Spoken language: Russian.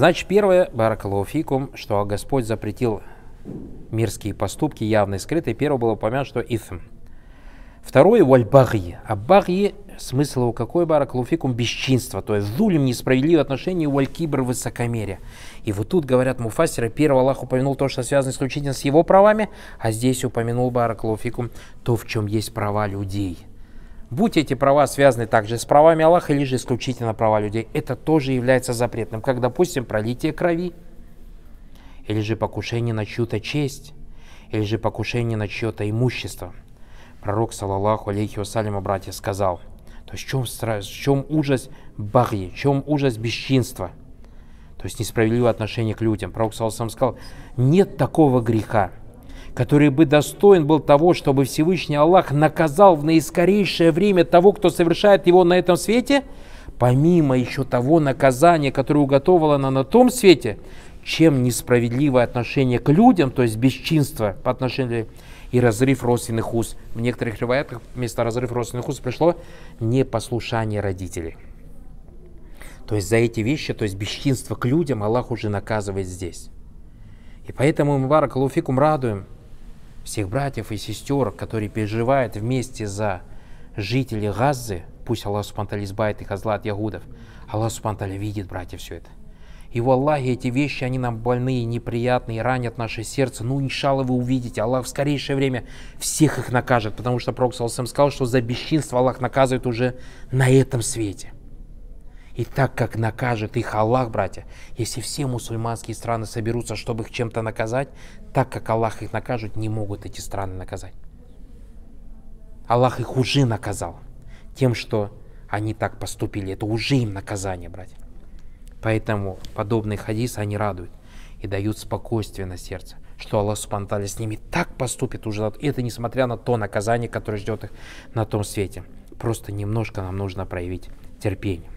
Значит, первое, баракалуфикум, что Господь запретил мирские поступки, явные и скрытые. Первое было упомянуто, что ифм. Второе, вальбагьи. А багьи, смысл его какой, баракалуфикум, бесчинство, то есть зулем, несправедливое отношение, валькибр, высокомерие. И вот тут, говорят муфасеры, первый Аллах упомянул то, что связано исключительно с его правами, а здесь упомянул баракалуфикум то, в чем есть права людей – Будь эти права связаны также с правами Аллаха или же исключительно права людей, это тоже является запретным, как, допустим, пролитие крови, или же покушение на чью-то честь, или же покушение на чье-то имущество. Пророк, саллаллаху алейхи вассалям, братья, сказал, то есть в чем, в чем ужас баги, в чем ужас бесчинства, то есть несправедливое отношение к людям. Пророк, саллаллаху сказал, нет такого греха, который бы достоин был того, чтобы Всевышний Аллах наказал в наискорейшее время того, кто совершает его на этом свете, помимо еще того наказания, которое уготовила она на том свете, чем несправедливое отношение к людям, то есть бесчинство по отношению и разрыв родственных уз. В некоторых ревоятах вместо разрыв родственных уз пришло непослушание родителей. То есть за эти вещи, то есть бесчинство к людям, Аллах уже наказывает здесь. И поэтому мы, Баракалуфикум, радуем, всех братьев и сестер, которые переживают вместе за жителей Газы, пусть Аллах Субтитры избавит их от зла от ягудов. Аллах Субтитры видит, братья, все это. И в Аллахе эти вещи, они нам больные, неприятные, ранят наше сердце. Ну, иншалла, вы увидите, Аллах в скорейшее время всех их накажет, потому что Пророк Саласам сказал, что за бесчинство Аллах наказывает уже на этом свете. И так как накажет их Аллах, братья, если все мусульманские страны соберутся, чтобы их чем-то наказать, так как Аллах их накажет, не могут эти страны наказать. Аллах их уже наказал тем, что они так поступили. Это уже им наказание, братья. Поэтому подобные хадисы, они радуют и дают спокойствие на сердце, что Аллах Субхану с ними так поступит уже. это несмотря на то наказание, которое ждет их на том свете. Просто немножко нам нужно проявить терпение.